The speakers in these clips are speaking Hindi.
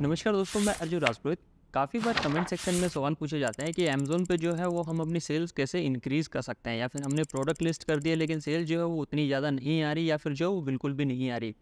नमस्कार दोस्तों मैं अर्जुन राजपुरोहित काफ़ी बार कमेंट सेक्शन में सवाल पूछे जाते हैं कि अमेज़ोन पे जो है वो हम अपनी सेल्स कैसे इंक्रीज़ कर सकते हैं या फिर हमने प्रोडक्ट लिस्ट कर दिया लेकिन सेल जो है वो उतनी ज़्यादा नहीं आ रही या फिर जो बिल्कुल भी नहीं आ रही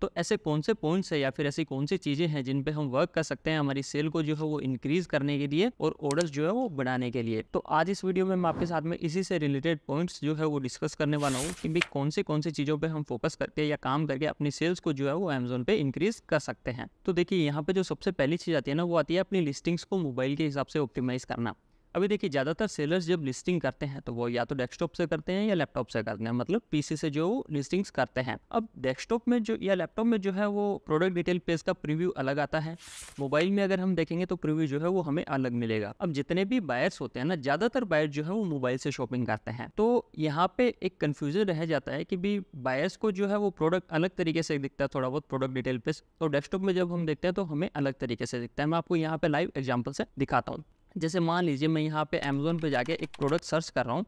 तो ऐसे कौन से पॉइंट्स है या फिर ऐसी कौन सी चीज़ें हैं जिन पे हम वर्क कर सकते हैं हमारी सेल को जो है वो इंक्रीज़ करने के लिए और ऑर्डर्स जो है वो बढ़ाने के लिए तो आज इस वीडियो में मैं आपके साथ में इसी से रिलेटेड पॉइंट्स जो है वो डिस्कस करने वाला हूँ कि भाई कौन से कौन सी चीज़ों पर हम फोकस करके या काम करके अपनी सेल्स को जो है वो अमेजोन पे इंक्रीज़ कर सकते हैं तो देखिए यहाँ पे जो सबसे पहली चीज़ आती है ना वो आती है अपनी लिस्टिंग्स को मोबाइल के हिसाब से ऑप्टिमाइज़ करना अभी देखिए ज़्यादातर सेलर्स जब लिस्टिंग करते हैं तो वो या तो डेस्कटॉप से करते हैं या लैपटॉप से करते हैं मतलब पीसी से जो लिस्टिंग्स करते हैं अब डेस्कटॉप में जो या लैपटॉप में जो है वो प्रोडक्ट डिटेल पेज का प्रीव्यू अलग आता है मोबाइल में अगर हम देखेंगे तो प्रीव्यू जो है वो हमें अलग मिलेगा अब जितने भी बायर्स होते हैं ना ज़्यादातर बायर्स जो है वो मोबाइल से शॉपिंग करते हैं तो यहाँ पे एक कन्फ्यूजन रह जाता है कि भाई बायर्स को जो है वो प्रोडक्ट अलग तरीके से दिखता है थोड़ा बहुत प्रोडक्ट डिटेल पेज और तो डेस्कटॉप में जब हम देखते हैं तो हमें अलग तरीके से दिखता है मैं आपको यहाँ पर लाइव एग्जाम्पल से दिखाता हूँ जैसे मान लीजिए मैं यहाँ पे अमेजोन पे जाके एक प्रोडक्ट सर्च कर रहा हूँ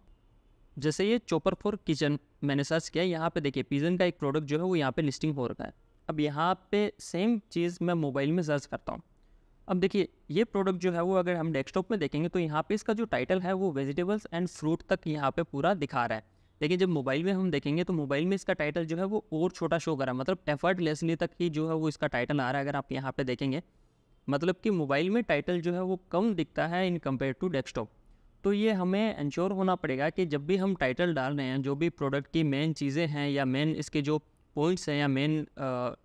जैसे ये चोपर फॉर किचन मैंने सर्च किया यहाँ पे देखिए पिजन का एक प्रोडक्ट जो है वो यहाँ पे लिस्टिंग हो रखा है अब यहाँ पे सेम चीज़ मैं मोबाइल में सर्च करता हूँ अब देखिए ये प्रोडक्ट जो है वो अगर हम डेस्कटॉप में देखेंगे तो यहाँ पे इसका जो टाइटल है वो वेजिटेबल्स एंड फ्रूट तक यहाँ पे पूरा दिखा रहा है लेकिन जब मोबाइल में हम देखेंगे तो मोबाइल में इसका टाइटल जो है वो और छोटा शो कर रहा है मतलब एफर्टलेसली तक ही जो है वो इसका टाइटल आ रहा है अगर आप यहाँ पे देखेंगे मतलब कि मोबाइल में टाइटल जो है वो कम दिखता है इन कम्पेयर टू डेस्कटॉप तो ये हमें इंश्योर होना पड़ेगा कि जब भी हम टाइटल डाल रहे हैं जो भी प्रोडक्ट की मेन चीज़ें हैं या मेन इसके जो पॉइंट्स हैं या मेन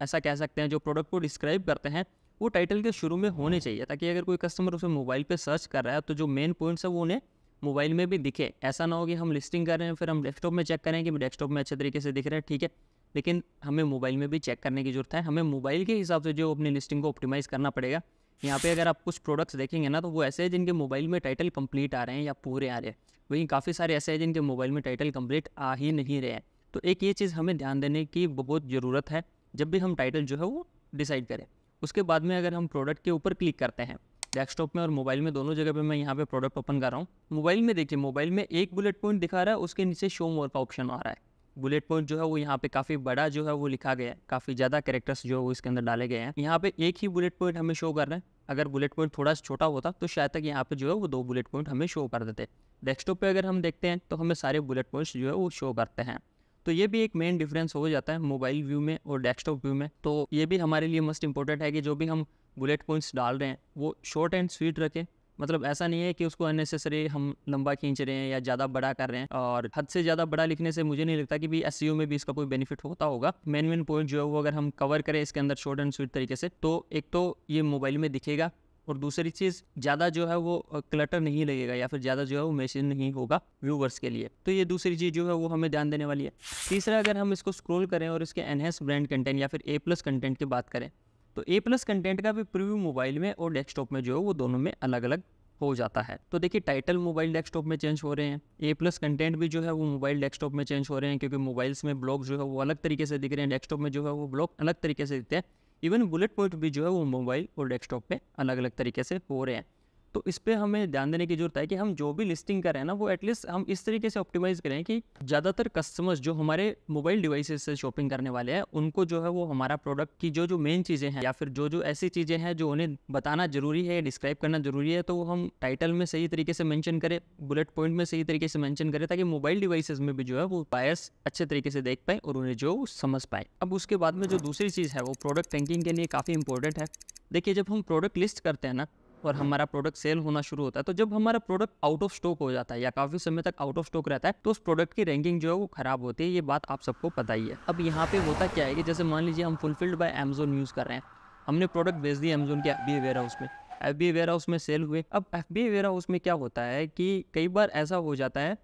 ऐसा कह सकते हैं जो प्रोडक्ट को डिस्क्राइब करते हैं वो टाइटल के शुरू में होने चाहिए ताकि अगर कोई कस्टमर उसे मोबाइल पर सर्च कर रहा है तो जो मेन पॉइंट्स है वो उन्हें मोबाइल में भी दिखे ऐसा ना हो कि हम लिस्टिंग कर रहे हैं फिर हम डेस्कटॉप में चेक करें कि डेस्कटॉप में अच्छे तरीके से दिख रहे हैं ठीक है लेकिन हमें मोबाइल में भी चेक करने की ज़रूरत है हमें मोबाइल के हिसाब से जो अपनी लिस्टिंग को ऑप्टिमाइज़ करना पड़ेगा यहाँ पे अगर आप कुछ प्रोडक्ट्स देखेंगे ना तो वो ऐसे हैं जिनके मोबाइल में टाइटल कंप्लीट आ रहे हैं या पूरे आ रहे हैं वहीं काफ़ी सारे ऐसे हैं जिनके मोबाइल में टाइटल कंप्लीट आ ही नहीं रहे हैं तो एक ये चीज़ हमें ध्यान देने की बहुत ज़रूरत है जब भी हम टाइटल जो है वो डिसाइड करें उसके बाद में अगर हम प्रोडक्ट के ऊपर क्लिक करते हैं डेस्कटॉप में और मोबाइल में दोनों जगह पर मैं यहाँ पर प्रोडक्ट ओपन कर रहा हूँ मोबाइल में देखिए मोबाइल में एक बुलेट पॉइंट दिखा रहा है उसके नीचे शो मोर का ऑप्शन आ रहा है बुलेट पॉइंट जो है वो यहाँ पे काफ़ी बड़ा जो है वो लिखा गया है काफ़ी ज़्यादा कैरेक्टर्स जो है वो इसके अंदर डाले गए हैं यहाँ पे एक ही बुलेट पॉइंट हमें शो कर रहे हैं अगर बुलेट पॉइंट थोड़ा सा छोटा होता तो शायद तक यहाँ पे जो है वो दो बुलेट पॉइंट हमें शो कर देते डेस्कटॉप पे अगर हम देखते हैं तो हमें सारे बुलेट पॉइंट्स जो है वो शो करते हैं तो ये भी एक मेन डिफरेंस हो जाता है मोबाइल व्यू में और डेस्कटॉप व्यू में तो ये भी हमारे लिए मस्ट इंपॉर्टेंट है कि जो भी हम बुलेट पॉइंट्स डाल रहे हैं वो शॉर्ट एंड स्वीट रखें मतलब ऐसा नहीं है कि उसको अननेसेसरी हम लंबा खींच रहे हैं या ज़्यादा बड़ा कर रहे हैं और हद से ज़्यादा बड़ा लिखने से मुझे नहीं लगता कि भी एस e में भी इसका कोई बेनिफिट होता होगा मेन मेन पॉइंट जो है वो अगर हम कवर करें इसके अंदर शॉर्ट एंड स्वीट तरीके से तो एक तो ये मोबाइल में दिखेगा और दूसरी चीज़ ज़्यादा जो है वो क्लटर नहीं लगेगा या फिर ज़्यादा जो है वो मैसेज नहीं होगा व्यूवर्स के लिए तो ये दूसरी चीज़ जो है वो हमें ध्यान देने वाली है तीसरा अगर हम इसको स्क्रोल करें और इसके एनहेंस ब्रांड कंटेंट या फिर ए प्लस कंटेंट की बात करें तो ए प्लस कंटेंट का भी प्रीव्यू मोबाइल में और डेस्कटॉप में जो है वो दोनों में अलग अलग हो जाता है तो देखिए टाइटल मोबाइल डेस्कटॉप में चेंज हो रहे हैं ए प्लस कंटेंट भी जो है वो मोबाइल डेस्कटॉप में चेंज हो रहे हैं क्योंकि मोबाइल्स में ब्लॉग जो है वो अलग तरीके से दिख रहे हैं डेस्कटॉप में जो है वो ब्लॉग अलग तरीके से दिखते हैं इवन बुलेट पॉइंट भी जो है वो मोबाइल और डेस्कटॉप पर अलग अलग तरीके से हो रहे हैं तो इस पर हमें ध्यान देने की जरूरत है कि हम जो भी लिस्टिंग कर रहे हैं ना वो एटलीस्ट हम इस तरीके से ऑप्टिमाइज करें कि ज़्यादातर कस्टमर्स जो हमारे मोबाइल डिवाइसेस से शॉपिंग करने वाले हैं उनको जो है वो हमारा प्रोडक्ट की जो जो मेन चीज़ें हैं या फिर जो जो ऐसी चीज़ें हैं जो उन्हें बताना जरूरी है डिस्क्राइब करना जरूरी है तो वो हम टाइटल में सही तरीके से मैंशन करें बुलेट पॉइंट में सही तरीके से मैंशन करें ताकि मोबाइल डिवाइसेज में भी जो है वो बायर्स अच्छे तरीके से देख पाएँ और उन्हें जो समझ पाए अब उसके बाद में जो दूसरी चीज़ है वो प्रोडक्ट रैंकिंग के लिए काफ़ी इंपॉर्टेंट है देखिए जब हम प्रोडक्ट लिस्ट करते हैं ना और हम्म। हमारा प्रोडक्ट सेल होना शुरू होता है तो जब हमारा प्रोडक्ट आउट ऑफ स्टॉक हो जाता है या काफ़ी समय तक आउट ऑफ स्टॉक रहता है तो उस प्रोडक्ट की रैंकिंग जो है वो खराब होती है ये बात आप सबको पता ही है अब यहाँ पे होता क्या है कि जैसे मान लीजिए हम फुलफिल्ड बाय अमेजोन यूज़ कर रहे हैं हमने प्रोडक्ट भेज दिया अमेजोन के बी वेयर हाउस में एफ बी वेयर हाउस में सेल हुए अब एफ बी वेयर हाउस में क्या होता है कि कई बार ऐसा हो जाता है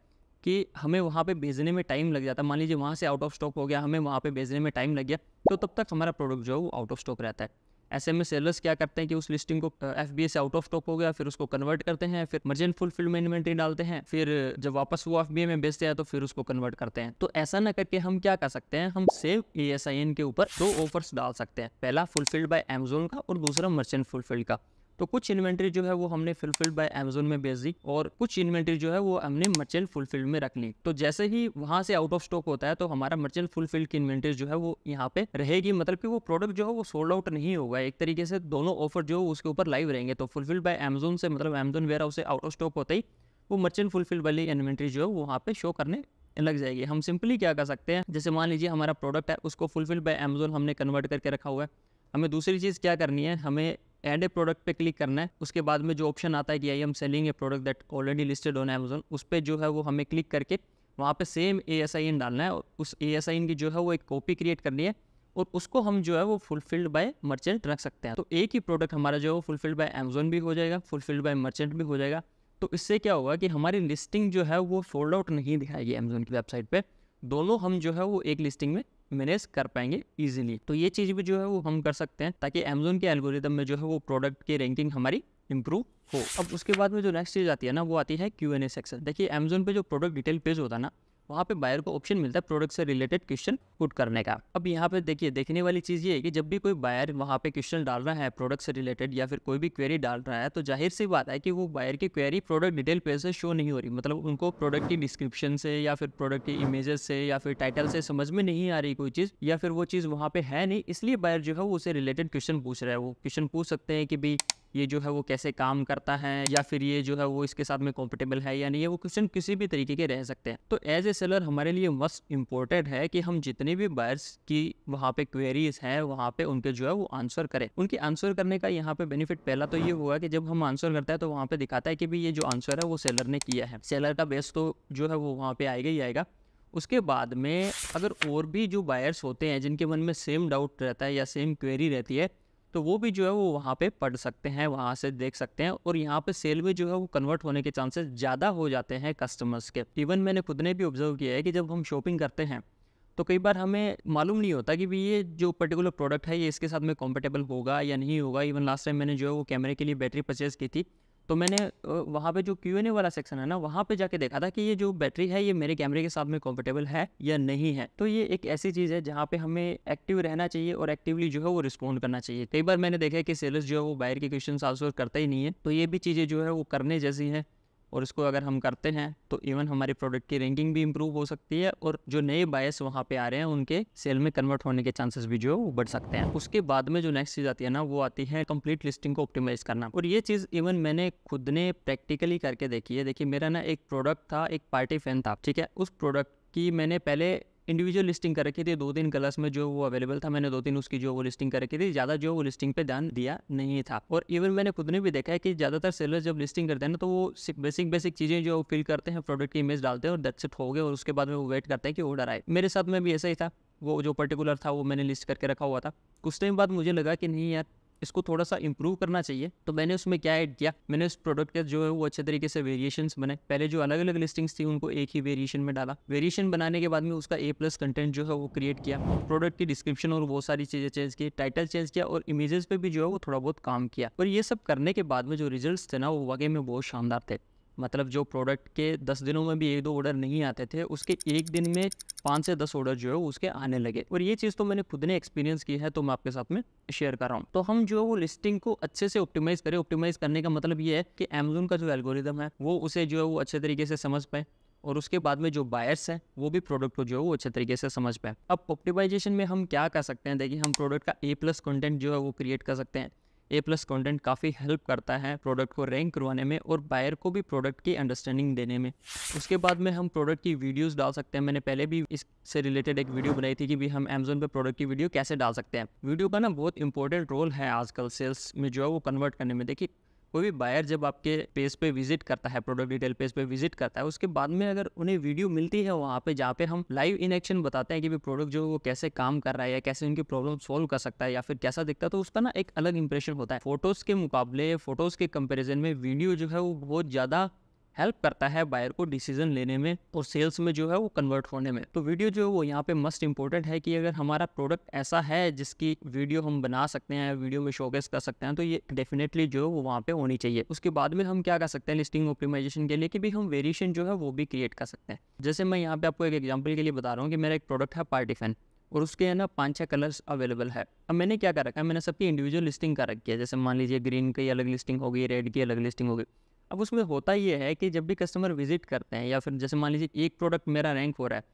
कि हमें वहाँ पे भेजने में टाइम लग जाता है मान लीजिए वहाँ से आउट ऑफ स्टॉक हो गया हमें वहाँ पे भेजने में टाइम लग गया तो तब तक हमारा प्रोडक्ट जो है वो आउट ऑफ स्टॉक रहता है ऐसे में सेलर्स क्या करते हैं कि उस लिस्टिंग को एफ बी ए से आउट ऑफ स्टॉक हो गया फिर उसको कन्वर्ट करते हैं फिर मर्जेंट फुलफिलमेंट इन्वेंट्री डालते हैं फिर जब वापस वो एफ बी ए में बेचते हैं तो फिर उसको कन्वर्ट करते हैं तो ऐसा ना करके हम क्या कर सकते हैं हम सेव एस आई एन के ऊपर दो ऑफर्स डाल सकते हैं पहला फुलफिल्ड बाय एमेजोन का और दूसरा मर्चेंट फुलफिल्ड का तो कुछ इन्वेंट्री जो है वो हमने फुलफिल्ड बाय अमेजोन में बेच दी और कुछ इन्वेंट्री जो है वो हमने मर्चेंट फुलफिल्ड में रख ली तो जैसे ही वहाँ से आउट ऑफ स्टॉक होता है तो हमारा मर्चेंट फुलफिल्ड की इन्वेंट्री जो है वो यहाँ पे रहेगी मतलब कि वो प्रोडक्ट जो है वो सोल्ड आउट नहीं होगा एक तरीके से दोनों ऑफर जो है उसके ऊपर लाइव रहेंगे तो फुलफिल्ड बाय अमेजोन से मतलब अमेजोन वेयर हाउस से आउट ऑफ स्टॉक होता ही वो मर्चेंट फुलफिल्ड वाली इन्वेंट्री जो है वो वहाँ पे शो करने लग जाएगी हम सिंपली क्या कर सकते हैं जैसे मान लीजिए हमारा प्रोडक्ट है उसको फुलफिल बाय अमेजोन हमने कन्वर्ट करके रखा हुआ है हमें दूसरी चीज़ क्या करनी है हमें एड ए प्रोडक्ट पे क्लिक करना है उसके बाद में जो ऑप्शन आता है कि I am selling a product that already listed on Amazon उस पर जो है वो हमें क्लिक करके वहाँ पे same A S I N डालना है और उस ए एस आई एन की जो है वो एक कॉपी क्रिएट करनी है और उसको हम जो है वो फुलफिल्ड बाय मर्चेंट रख सकते हैं तो एक ही प्रोडक्ट हमारा जो है वो फुलफिल्ड बाय अमेजोन भी हो जाएगा फुलफिल्ड बाय मर्चेंट भी हो जाएगा तो इससे क्या होगा कि हमारी लिस्टिंग जो है वो फोल्ड आउट नहीं दिखाएगी अमेजोन की वेबसाइट पर दोनों हम जो है वो एक लिस्टिंग में मैनेज कर पाएंगे इजीली तो ये चीज़ भी जो है वो हम कर सकते हैं ताकि अमेजोन के एल्गोरिदम में जो है वो प्रोडक्ट की रैंकिंग हमारी इम्प्रूव हो अब उसके बाद में जो नेक्स्ट चीज़ आती है ना वो आती है क्यू एन ए सेक्शन देखिए अमेजोन पे जो प्रोडक्ट डिटेल पेज होता है ना वहाँ पे बायर को ऑप्शन मिलता है प्रोडक्ट से रिलेटेड क्वेश्चन पुट करने का अब यहाँ पे देखिए देखने वाली चीज़ ये है कि जब भी कोई बायर वहाँ पे क्वेश्चन डाल रहा है प्रोडक्ट से रिलेटेड या फिर कोई भी क्वेरी डाल रहा है तो जाहिर सी बात है कि वो बायर की क्वेरी प्रोडक्ट डिटेल पेज से शो नहीं हो रही मतलब उनको प्रोडक्ट की डिस्क्रिप्शन से या फिर प्रोडक्ट की इमेजेस से या फिर टाइटल से समझ में नहीं आ रही कोई चीज़ या फिर वो चीज़ वहाँ पे है नहीं इसलिए बायर जो है वो उसे रिलेटेड क्वेश्चन पूछ रहा है वो क्वेश्चन पूछ सकते हैं कि भाई ये जो है वो कैसे काम करता है या फिर ये जो है वो इसके साथ में कॉम्फर्टेबल है या नहीं है वो क्वेश्चन किसी भी तरीके के रह सकते हैं तो एज ए सेलर हमारे लिए मस्ट इम्पोर्टेंट है कि हम जितने भी बायर्स की वहाँ पे क्वेरीज हैं वहाँ पे उनके जो है वो आंसर करें उनके आंसर करने का यहाँ पे बेनिफिट पहला तो ये हुआ कि जब हम आंसर करते हैं तो वहाँ पे दिखाता है कि भाई ये जो आंसर है वो सेलर ने किया है सेलर का बेस तो जो है वो वहाँ पे आएगा ही आएगा उसके बाद में अगर और भी जो बायर्स होते हैं जिनके मन में सेम डाउट रहता है या सेम क्वेरी रहती है तो वो भी जो है वो वहाँ पे पढ़ सकते हैं वहाँ से देख सकते हैं और यहाँ पे सेल में जो है वो कन्वर्ट होने के चांसेस ज़्यादा हो जाते हैं कस्टमर्स के इवन मैंने खुद ने भी ऑब्जर्व किया है कि जब हम शॉपिंग करते हैं तो कई बार हमें मालूम नहीं होता कि भी ये जो पर्टिकुलर प्रोडक्ट है ये इसके साथ में कॉम्पेटेबल होगा या नहीं होगा इवन लास्ट टाइम मैंने जो है वो कैमरे के लिए बैटरी परचेज़ की थी तो मैंने वहाँ पे जो क्यू एन ए वाला सेक्शन है ना वहाँ पे जाके देखा था कि ये जो बैटरी है ये मेरे कैमरे के साथ में कम्फर्टेबल है या नहीं है तो ये एक ऐसी चीज़ है जहाँ पे हमें एक्टिव रहना चाहिए और एक्टिवली जो है वो रिस्पॉन्ड करना चाहिए कई बार मैंने देखा है कि सेलर्स जो है वो बाहर के क्वेश्चन आंसर करता ही नहीं है तो ये भी चीज़ें जो है वो करने जैसी हैं और इसको अगर हम करते हैं तो इवन हमारे प्रोडक्ट की रैंकिंग भी इम्प्रूव हो सकती है और जो नए बायस वहाँ पे आ रहे हैं उनके सेल में कन्वर्ट होने के चांसेस भी जो है वो बढ़ सकते हैं उसके बाद में जो नेक्स्ट चीज़ आती है ना वो आती है कंप्लीट लिस्टिंग को ऑप्टिमाइज करना और ये चीज़ इवन मैंने खुद ने प्रैक्टिकली करके देखी है देखिए मेरा ना एक प्रोडक्ट था एक पार्टी फैन था ठीक है उस प्रोडक्ट की मैंने पहले इंडिविजुअल लिस्टिंग कर रखी थी दो तीन कलर्स में जो वो अवेलेबल था मैंने दो तीन उसकी जो वो लिस्टिंग कर रखी थी ज़्यादा जो वो लिस्टिंग पे ध्यान दिया नहीं था और इवन मैंने खुद ने भी देखा है कि ज़्यादातर सेलर जब लिस्टिंग करते हैं ना तो वो बेसिक बेसिक चीज़ें जो फिल करते हैं प्रोडक्ट की इमेज डालते हैं और दट सेट हो गए और उसके बाद में वो वेट करते हैं कि ऑर्डर आए मेरे साथ में भी ऐसा ही था वो जो पर्टिकुलर था वो मैंने लिस्ट करके रखा हुआ था कुछ टाइम बाद मुझे लगा कि नहीं यार इसको थोड़ा सा इम्प्रूव करना चाहिए तो मैंने उसमें क्या ऐड किया मैंने उस प्रोडक्ट के जो है वो अच्छे तरीके से वेरिएशन बने पहले जो अलग अलग लिस्टिंग्स थी उनको एक ही वेरिएशन में डाला वेरिएशन बनाने के बाद में उसका ए प्लस कंटेंट जो है वो क्रिएट किया प्रोडक्ट की डिस्क्रिप्शन और बहुत सारी चीज़ें चेंज की टाइटल चेंज किया और इमेजेस पर भी जो है वो थोड़ा बहुत काम किया और ये सब करने के बाद में जो रिजल्ट थे ना वो वाकई में बहुत शानदार थे मतलब जो प्रोडक्ट के दस दिनों में भी एक दो ऑर्डर नहीं आते थे उसके एक दिन में पाँच से दस ऑर्डर जो है उसके आने लगे और ये चीज़ तो मैंने खुद ने एक्सपीरियंस की है तो मैं आपके साथ में शेयर कर रहा हूँ तो हम जो है वो लिस्टिंग को अच्छे से ऑप्टिमाइज़ करें ऑप्टिमाइज़ करने का मतलब ये है कि अमेजोन का जो एल्गोरिदम है वो उसे जो है वो अच्छे तरीके से समझ पाए और उसके बाद में जो बायर्स हैं वो भी प्रोडक्ट को जो है वो अच्छे तरीके से समझ पाए अब ऑप्टिमाइजेशन में हम क्या कर सकते हैं देखिए हम प्रोडक्ट का ए प्लस कंटेंट जो है वो क्रिएट कर सकते हैं ए प्लस कॉन्टेंट काफ़ी हेल्प करता है प्रोडक्ट को रैंक करवाने में और बायर को भी प्रोडक्ट की अंडरस्टैंडिंग देने में उसके बाद में हम प्रोडक्ट की वीडियोस डाल सकते हैं मैंने पहले भी इससे रिलेटेड एक वीडियो बनाई थी कि भी हम अमेजोन पर प्रोडक्ट की वीडियो कैसे डाल सकते हैं वीडियो का ना बहुत इंपॉर्टेंट रोल है आजकल सेल्स में जो है वो कन्वर्ट करने में देखिए कोई भी बायर जब आपके पेज पे विजिट करता है प्रोडक्ट डिटेल पेज पे विजिट करता है उसके बाद में अगर उन्हें वीडियो मिलती है वहाँ पे जहाँ पे हम लाइव इन एक्शन बताते हैं कि भी प्रोडक्ट जो वो कैसे काम कर रहा है या कैसे उनकी प्रॉब्लम सोल्व कर सकता है या फिर कैसा दिखता है तो उसका ना एक अलग इंप्रेशन होता है फोटोज के मुकाबले फोटोज के कंपेरिजन में वीडियो जो है वो बहुत ज़्यादा हेल्प करता है बायर को डिसीजन लेने में और सेल्स में जो है वो कन्वर्ट होने में तो वीडियो जो है वो यहाँ पे मस्ट इंपॉर्टेंट है कि अगर हमारा प्रोडक्ट ऐसा है जिसकी वीडियो हम बना सकते हैं वीडियो में शोकेस कर सकते हैं तो ये डेफिनेटली जो है वो वहाँ पे होनी चाहिए उसके बाद में हम क्या कर सकते हैं लिस्टिंग ऑप्टिमाइजेशन के लिए कि भी हम वेरिएशन जो है वो भी क्रिएट कर सकते हैं जैसे मैं यहाँ पे आपको एक एग्जाम्पल के लिए बता रहा हूँ कि मेरा एक प्रोडक्ट है पार्टी फैन और उसके है ना पाँच छः कलर्स अवेलेबल है अब मैंने क्या कर रखा है मैंने सबकी इंडिविजुअल लिस्टिंग कर रखी है जैसे मान लीजिए ग्रीन की अलग लिस्टिंग होगी रेड की अलग लिस्टिंग होगी अब उसमें होता ये है कि जब भी कस्टमर विजिट करते हैं या फिर जैसे मान लीजिए एक प्रोडक्ट मेरा रैंक हो रहा है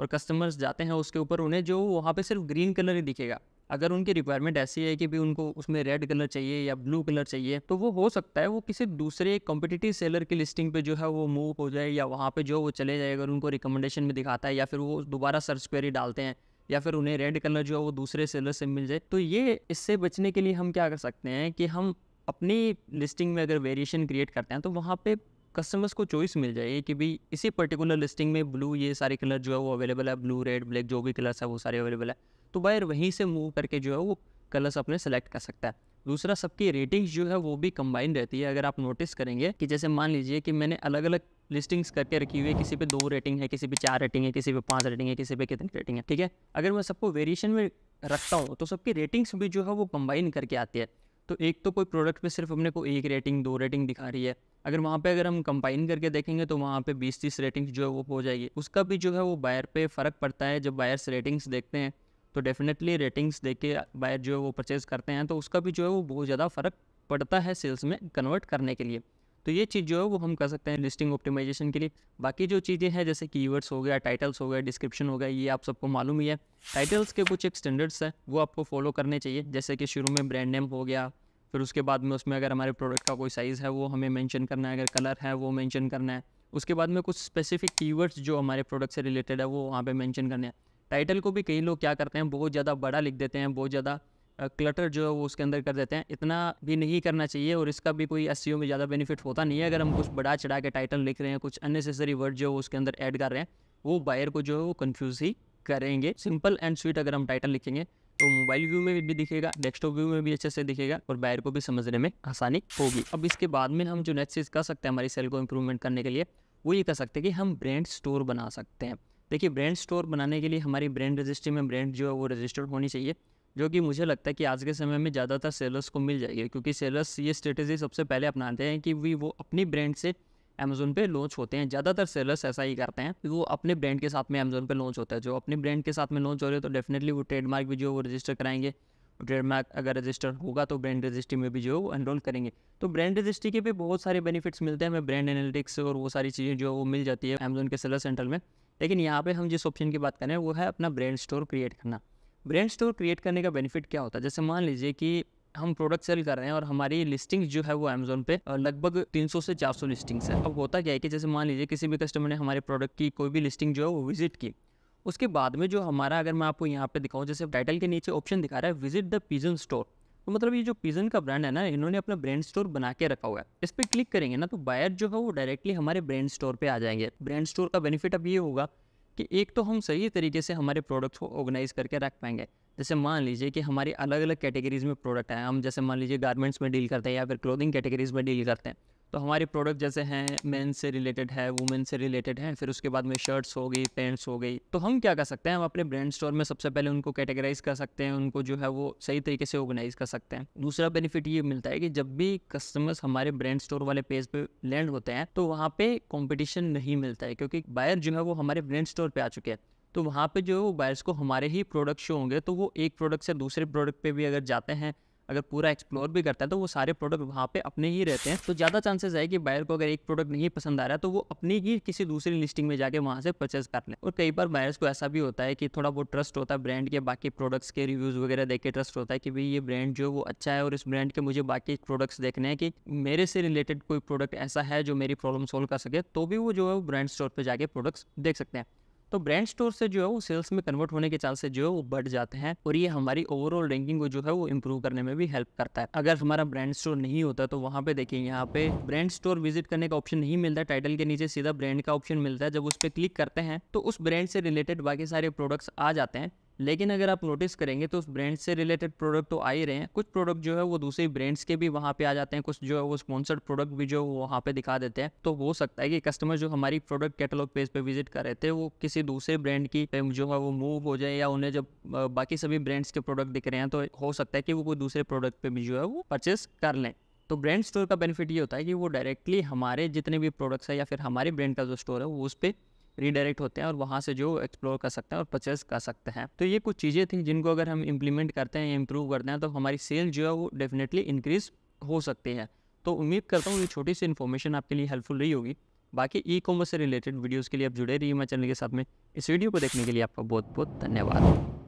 और कस्टमर्स जाते हैं उसके ऊपर उन्हें जो वहाँ पे सिर्फ ग्रीन कलर ही दिखेगा अगर उनकी रिक्वायरमेंट ऐसी है कि भी उनको उसमें रेड कलर चाहिए या ब्लू कलर चाहिए तो वो हो सकता है वो किसी दूसरे कॉम्पिटिटिव सेलर की लिस्टिंग पे जो है वो मूव हो जाए या वहाँ पे जो वो चले जाए अगर उनको रिकमेंडेशन में दिखाता है या फिर वो दोबारा सर्च क्वेरी डालते हैं या फिर उन्हें रेड कलर जो है वो दूसरे सेलर से मिल जाए तो ये इससे बचने के लिए हम क्या कर सकते हैं कि हम अपनी लिस्टिंग में अगर वेरिएशन क्रिएट करते हैं तो वहाँ पे कस्टमर्स को चॉइस मिल जाएगी कि भाई इसी पर्टिकुलर लिस्टिंग में ब्लू ये सारे कलर जो है वो अवेलेबल है ब्लू रेड ब्लैक जो भी कलर्स है वो सारे अवेलेबल है तो बायर वहीं से मूव करके जो है वो कलर्स अपने सेलेक्ट कर सकता है दूसरा सबकी रेटिंग्स जो है वो भी कंबाइन रहती है अगर आप नोटिस करेंगे कि जैसे मान लीजिए कि मैंने अलग अलग लिस्टिंग्स करके रखी हुई है किसी पे दो रेटिंग है किसी पे चार रेटिंग है किसी पे पाँच रेटिंग है किसी पे कितनी रेटिंग है ठीक है अगर मैं सबको वेरिएशन में रखता हूँ तो सबकी रेटिंग्स भी जो है वो कंबाइन करके आती है तो एक तो कोई प्रोडक्ट पे सिर्फ अपने को एक रेटिंग दो रेटिंग दिखा रही है अगर वहाँ पे अगर हम कंपाइन करके देखेंगे तो वहाँ पे 20 तीस रेटिंग्स जो है वो हो जाएगी उसका भी जो है वो बायर पे फ़र्क पड़ता है जब बायर्स रेटिंग्स देखते हैं तो डेफिनेटली रेटिंग्स देख के बायर जो है वो परचेज़ करते हैं तो उसका भी जो है वो बहुत ज़्यादा फ़र्क पड़ता है सेल्स में कन्वर्ट करने के लिए तो ये चीज़ जो है वो हम कर सकते हैं लिस्टिंग ऑप्टिमाइजेशन के लिए बाकी जो चीज़ें हैं जैसे की कीवर्ड्स हो गया टाइटल्स हो गया डिस्क्रिप्शन हो गया ये आप सबको मालूम ही है टाइटल्स के कुछ एक स्टैंडर्ड्स हैं वो आपको फॉलो करने चाहिए जैसे कि शुरू में ब्रांड नेम हो गया फिर उसके बाद में उसमें अगर हमारे प्रोडक्ट का कोई साइज़ है वो हमें मेंशन करना है अगर कलर है वो मेंशन करना है उसके बाद में कुछ स्पेसिफिक कीवर्ड्स जो हमारे प्रोडक्ट से रिलेटेड है वो वहाँ पे मेंशन करने हैं टाइटल को भी कई लोग क्या करते हैं बहुत ज़्यादा बड़ा लिख देते हैं बहुत ज़्यादा क्लटर जो है वो उसके अंदर कर देते हैं इतना भी नहीं करना चाहिए और इसका भी कोई एस में ज़्यादा बेनिफिट होता नहीं है अगर हम कुछ बढ़ा चढ़ा के टाइटल लिख रहे हैं कुछ अननेसेसरी वर्ड जो है उसके अंदर ऐड कर रहे हैं वो बायर को जो है वो कन्फ्यूज़ ही करेंगे सिंपल एंड स्वीट अगर हम टाइटल लिखेंगे तो मोबाइल व्यू में भी दिखेगा डेस्कटॉप व्यू में भी अच्छे से दिखेगा और बायर को भी समझने में आसानी होगी अब इसके बाद में हम जो नेक्स्ट चीज़ कर सकते हैं हमारी सेल को इम्प्रूवमेंट करने के लिए वो ये कर सकते हैं कि हम ब्रांड स्टोर बना सकते हैं देखिए ब्रांड स्टोर बनाने के लिए हमारी ब्रांड रजिस्ट्री में ब्रांड जो है वो रजिस्टर्ड होनी चाहिए जो कि मुझे लगता है कि आज के समय में ज़्यादातर सेलर्स को मिल जाएगी क्योंकि सेलर्स ये स्ट्रेटेजी सबसे पहले अपनाते हैं कि वी वो अपनी ब्रांड से अमेजोन पे लॉन्च होते हैं ज़्यादातर सेलर्स ऐसा ही करते हैं वो अपने ब्रांड के साथ में अमेजोन पे लॉन्च होता है जो अपने ब्रांड के साथ में लॉन्च हो रहे हैं तो डेफिनेटली वो ट्रेडमार्क भी जो वो रजिस्टर कराएंगे ट्रेडमार्क अगर रजिस्टर होगा तो ब्रांड रजिस्ट्री में भी जो वो एनरोल करेंगे तो ब्रांड रजिस्ट्री के भी बहुत सारे बेनिफिट्स मिलते हैं हमें ब्रांड एनालिटिक्स और वो सारी चीज़ें जो वो मिल जाती है अमेजोन के सेलर सेंटर में लेकिन यहाँ पर हम जिस ऑप्शन की बात करें वो है अपना ब्रांड स्टोर क्रिएट करना ब्रांड स्टोर क्रिएट करने का बेनिफिट क्या होता है जैसे मान लीजिए कि हम प्रोडक्ट सेल कर रहे हैं और हमारी लिस्टिंग जो है वो अमेजोन पे लगभग 300 से 400 लिस्टिंग्स है अब होता क्या है कि जैसे मान लीजिए किसी भी कस्टमर ने हमारे प्रोडक्ट की कोई भी लिस्टिंग जो है वो विजिट की उसके बाद में जो हमारा अगर मैं आपको यहाँ पे दिखाऊँ जैसे टाइटल के नीचे ऑप्शन दिखा रहा है विजिट द पिजन स्टोर तो मतलब ये जो पिजन का ब्रांड है ना इन्होंने अपना ब्रांड स्टोर बना के रखा हुआ है इस पर क्लिक करेंगे ना तो बायर जो है वो डायरेक्टली हमारे ब्रांड स्टोर पर आ जाएंगे ब्रांड स्टोर का बेनिफिट अब ये होगा कि एक तो हम सही तरीके से हमारे प्रोडक्ट्स को ऑर्गेनाइज करके रख पाएंगे जैसे मान लीजिए कि हमारी अलग अलग कैटेगरीज में प्रोडक्ट हैं हम जैसे मान लीजिए गारमेंट्स में डील करते हैं या फिर क्लोथिंग कैटेगरीज में डील करते हैं तो हमारे प्रोडक्ट जैसे हैं मेन से रिलेटेड है वुमेन से रिलेटेड हैं फिर उसके बाद में शर्ट्स हो गई पैंट्स हो गई तो हम क्या कर सकते हैं हम अपने ब्रांड स्टोर में सबसे पहले उनको कैटेगराइज कर सकते हैं उनको जो है वो सही तरीके से ऑर्गेनाइज कर सकते हैं दूसरा बेनिफिट ये मिलता है कि जब भी कस्टमर्स हमारे ब्रांड स्टोर वाले पेज पे लैंड होते हैं तो वहाँ पर कॉम्पिटिशन नहीं मिलता है क्योंकि बायर जो है वो हमारे ब्रांड स्टोर पर आ चुके हैं तो वहाँ पे जो है वो बायर्स को हमारे ही प्रोडक्ट शो होंगे तो वो एक प्रोडक्ट से दूसरे प्रोडक्ट पे भी अगर जाते हैं अगर पूरा एक्सप्लोर भी करता है तो वो सारे प्रोडक्ट वहाँ पे अपने ही रहते हैं तो ज़्यादा चांसेस है कि बायर को अगर एक प्रोडक्ट नहीं पसंद आ रहा है तो वो अपनी ही किसी दूसरी लिस्टिंग में जाके वहाँ से परचेज कर लें और कई बार बायर्स को ऐसा भी होता है कि थोड़ा बहुत ट्रस्ट होता है ब्रांड के बाकी प्रोडक्ट्स के रिव्यूज़ वगैरह देख के ट्रस्ट होता है कि भाई ये ब्रांड जो वो अच्छा है और इस ब्रांड के मुझे बाकी प्रोडक्ट्स देखने हैं कि मेरे से रिलेटेड कोई प्रोडक्ट ऐसा है जो मेरी प्रॉब्लम सोल्व कर सके तो भी वो जो है वो ब्रांड स्टोर पर जाके प्रोडक्ट्स देख सकते हैं तो ब्रांड स्टोर से जो है वो सेल्स में कन्वर्ट होने के चांसेस जो है वो बढ़ जाते हैं और ये हमारी ओवरऑल रैंकिंग को जो है वो इम्प्रूव करने में भी हेल्प करता है अगर हमारा ब्रांड स्टोर नहीं होता तो वहाँ पे देखिए यहाँ पे ब्रांड स्टोर विजिट करने का ऑप्शन नहीं मिलता टाइटल के नीचे सीधा ब्रांड का ऑप्शन मिलता है जब उस पर क्लिक करते हैं तो उस ब्रांड से रिलेटेड बाकी सारे प्रोडक्ट्स आ जाते हैं लेकिन अगर आप नोटिस करेंगे तो उस ब्रांड से रिलेटेड प्रोडक्ट तो आ ही रहे हैं कुछ प्रोडक्ट जो है वो दूसरे ब्रांड्स के भी वहाँ पे आ जाते हैं कुछ जो है वो स्पॉन्सर्ड प्रोडक्ट भी जो वहाँ पे दिखा देते हैं तो हो सकता है कि कस्टमर जो हमारी प्रोडक्ट कैटलॉग पेज पे विजिट कर रहे थे वो किसी दूसरे ब्रांड की जो है वो मूव हो जाए या उन्हें जब बाकी सभी ब्रांड्स के प्रोडक्ट दिख रहे हैं तो हो सकता है कि वो कोई दूसरे प्रोडक्ट पर भी जो है वो परचेस कर लें तो ब्रांड स्टोर का बेनिफिट ये होता है कि वो डायरेक्टली हमारे जितने भी प्रोडक्ट्स है या फिर हमारे ब्रांड का जो स्टोर है वो उस पर रीडायरेक्ट होते हैं और वहाँ से जो एक्सप्लोर कर सकते हैं और परचेज कर सकते हैं तो ये कुछ चीज़ें थी जिनको अगर हम इम्प्लीमेंट करते हैं इम्प्रूव करते हैं तो हमारी सेल जो है वो डेफिनेटली इंक्रीज़ हो सकती है तो उम्मीद करता हूँ ये छोटी सी इन्फॉर्मेशन आपके लिए हेल्पफुल रही होगी बाकी ई कॉमर्स से रिलेटेड वीडियोज़ के लिए आप जुड़े रहिए मैं चैनल के साथ में इस वीडियो को देखने के लिए आपका बहुत बहुत धन्यवाद